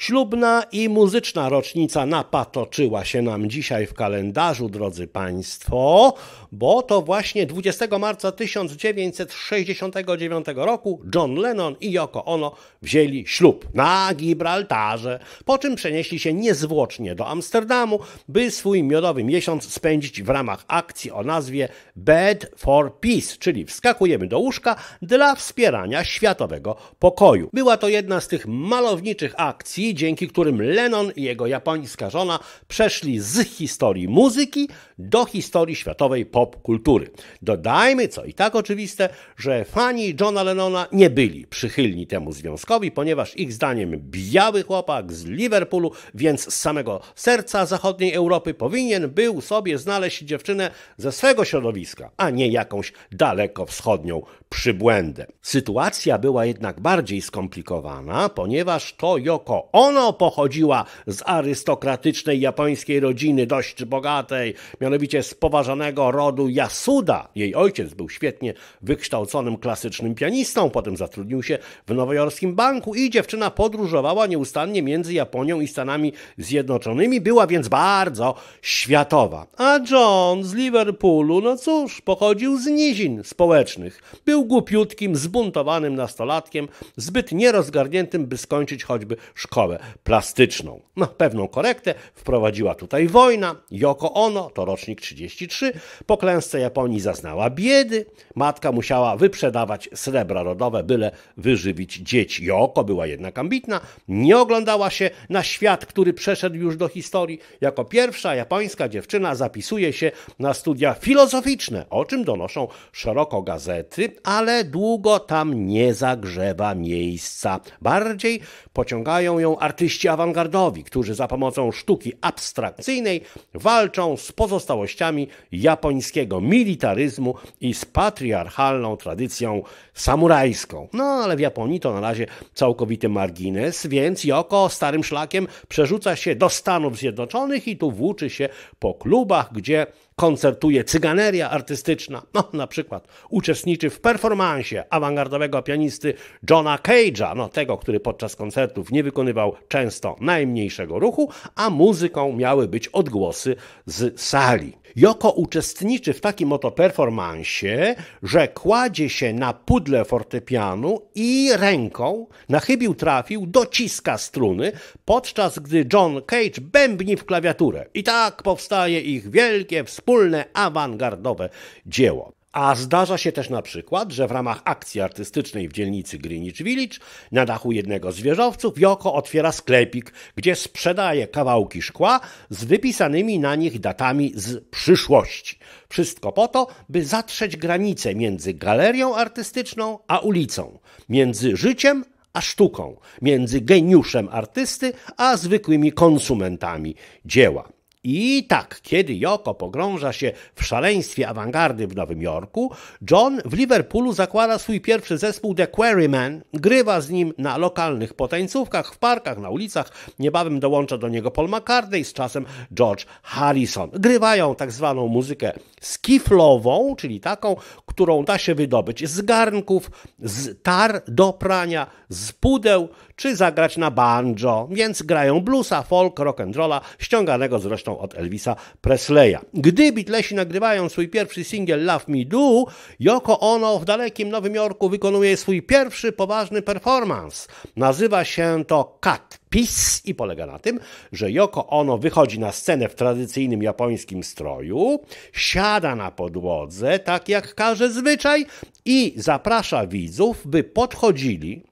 Ślubna i muzyczna rocznica napatoczyła się nam dzisiaj w kalendarzu, drodzy Państwo, bo to właśnie 20 marca 1969 roku John Lennon i Yoko Ono wzięli ślub na Gibraltarze, po czym przenieśli się niezwłocznie do Amsterdamu, by swój miodowy miesiąc spędzić w ramach akcji o nazwie Bed for Peace, czyli wskakujemy do łóżka dla wspierania światowego pokoju. Była to jedna z tych malowniczych akcji, dzięki którym Lennon i jego japońska żona przeszli z historii muzyki do historii światowej pop kultury. Dodajmy, co i tak oczywiste, że fani Johna Lennona nie byli przychylni temu związkowi, ponieważ ich zdaniem biały chłopak z Liverpoolu, więc z samego serca zachodniej Europy powinien był sobie znaleźć dziewczynę ze swego środowiska, a nie jakąś dalekowschodnią przybłędę. Sytuacja była jednak bardziej skomplikowana, ponieważ to Yoko ono pochodziła z arystokratycznej japońskiej rodziny, dość bogatej, mianowicie z poważanego rodu Yasuda. Jej ojciec był świetnie wykształconym klasycznym pianistą, potem zatrudnił się w nowojorskim banku i dziewczyna podróżowała nieustannie między Japonią i Stanami Zjednoczonymi, była więc bardzo światowa. A John z Liverpoolu, no cóż, pochodził z nizin społecznych. Był głupiutkim, zbuntowanym nastolatkiem, zbyt nierozgarniętym, by skończyć choćby szkołę plastyczną. No, pewną korektę wprowadziła tutaj wojna. Yoko Ono, to rocznik 33, po klęsce Japonii zaznała biedy. Matka musiała wyprzedawać srebra rodowe, byle wyżywić dzieci. Yoko była jednak ambitna, nie oglądała się na świat, który przeszedł już do historii. Jako pierwsza japońska dziewczyna zapisuje się na studia filozoficzne, o czym donoszą szeroko gazety, ale długo tam nie zagrzewa miejsca. Bardziej pociągają ją artyści awangardowi, którzy za pomocą sztuki abstrakcyjnej walczą z pozostałościami japońskiego militaryzmu i z patriarchalną tradycją samurajską. No ale w Japonii to na razie całkowity margines, więc Joko starym szlakiem przerzuca się do Stanów Zjednoczonych i tu włóczy się po klubach, gdzie koncertuje cyganeria artystyczna, no na przykład uczestniczy w performansie awangardowego pianisty Johna Cage'a, no tego, który podczas koncertów nie wykonywał często najmniejszego ruchu, a muzyką miały być odgłosy z sali. Joko uczestniczy w takim oto performansie, że kładzie się na pudle fortepianu i ręką, na chybił trafił, dociska struny, podczas gdy John Cage bębni w klawiaturę. I tak powstaje ich wielkie współpracownicze wspólne, awangardowe dzieło. A zdarza się też na przykład, że w ramach akcji artystycznej w dzielnicy Greenwich Village na dachu jednego z wieżowców Joko otwiera sklepik, gdzie sprzedaje kawałki szkła z wypisanymi na nich datami z przyszłości. Wszystko po to, by zatrzeć granice między galerią artystyczną a ulicą, między życiem a sztuką, między geniuszem artysty a zwykłymi konsumentami dzieła. I tak, kiedy Joko pogrąża się w szaleństwie awangardy w Nowym Jorku, John w Liverpoolu zakłada swój pierwszy zespół The Quarrymen, grywa z nim na lokalnych potańcówkach w parkach, na ulicach. Niebawem dołącza do niego Paul McCartney, z czasem George Harrison. Grywają tak zwaną muzykę skiflową, czyli taką, którą da się wydobyć z garnków, z tar do prania, z pudeł, czy zagrać na banjo. Więc grają bluesa, folk, rock'n'rolla, ściąganego zresztą zresztą od Elvisa Presleya. Gdy Beatlesi nagrywają swój pierwszy singiel Love Me Do, Yoko Ono w dalekim Nowym Jorku wykonuje swój pierwszy poważny performance. Nazywa się to Cut Piece" i polega na tym, że Yoko Ono wychodzi na scenę w tradycyjnym japońskim stroju, siada na podłodze, tak jak każe zwyczaj, i zaprasza widzów, by podchodzili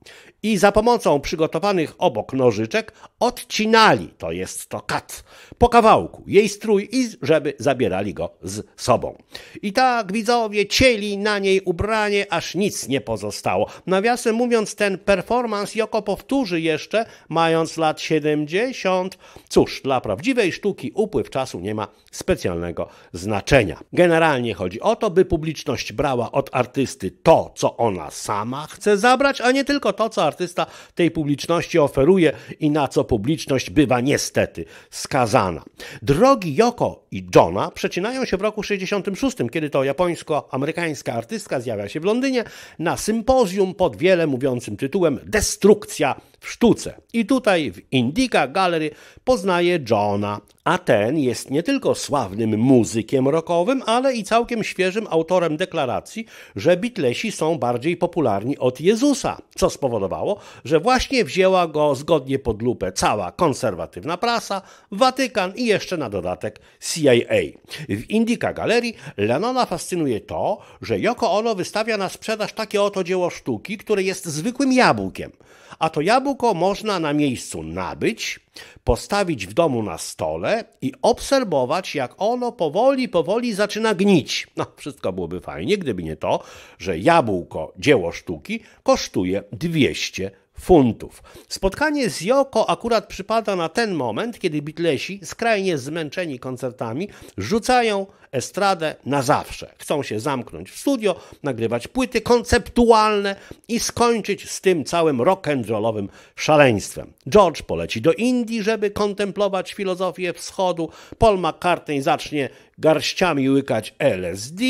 i za pomocą przygotowanych obok nożyczek odcinali, to jest to kat, po kawałku jej strój i żeby zabierali go z sobą. I tak widzowie cieli na niej ubranie, aż nic nie pozostało. Nawiasem mówiąc, ten performance Joko powtórzy jeszcze, mając lat 70. Cóż, dla prawdziwej sztuki upływ czasu nie ma specjalnego znaczenia. Generalnie chodzi o to, by publiczność brała od artysty to, co ona sama chce zabrać, a nie tylko to, co artysta tej publiczności oferuje i na co publiczność bywa niestety skazana. Drogi Yoko i Johna przecinają się w roku 66, kiedy to japońsko-amerykańska artystka zjawia się w Londynie na sympozjum pod wiele mówiącym tytułem Destrukcja w sztuce. I tutaj w Indica Gallery poznaje Johna, a ten jest nie tylko sławnym muzykiem rockowym, ale i całkiem świeżym autorem deklaracji, że Beatlesi są bardziej popularni od Jezusa, co spowodowało, że właśnie wzięła go zgodnie pod lupę cała konserwatywna prasa, Watykan i jeszcze na dodatek CIA. W Indica Galerii Lenona fascynuje to, że Yoko Ono wystawia na sprzedaż takie oto dzieło sztuki, które jest zwykłym jabłkiem, a to jabłko można na miejscu nabyć, postawić w domu na stole i obserwować, jak ono powoli, powoli zaczyna gnić. No, wszystko byłoby fajnie, gdyby nie to, że jabłko, dzieło sztuki, kosztuje 200 funtów. Spotkanie z Joko akurat przypada na ten moment, kiedy Beatlesi, skrajnie zmęczeni koncertami, rzucają estradę na zawsze. Chcą się zamknąć w studio, nagrywać płyty konceptualne i skończyć z tym całym rock'n'rollowym szaleństwem. George poleci do Indii, żeby kontemplować filozofię wschodu, Paul McCartney zacznie garściami łykać LSD,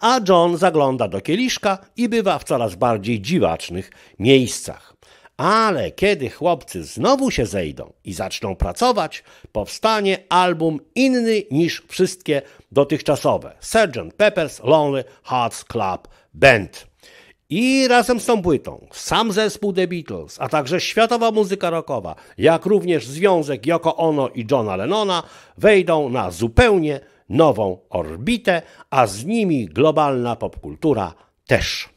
a John zagląda do kieliszka i bywa w coraz bardziej dziwacznych miejscach. Ale kiedy chłopcy znowu się zejdą i zaczną pracować, powstanie album inny niż wszystkie dotychczasowe Sgt. Pepper's Lonely Hearts Club Band. I razem z tą płytą sam zespół The Beatles, a także światowa muzyka rockowa, jak również związek Yoko Ono i Johna Lennona wejdą na zupełnie nową orbitę, a z nimi globalna popkultura też.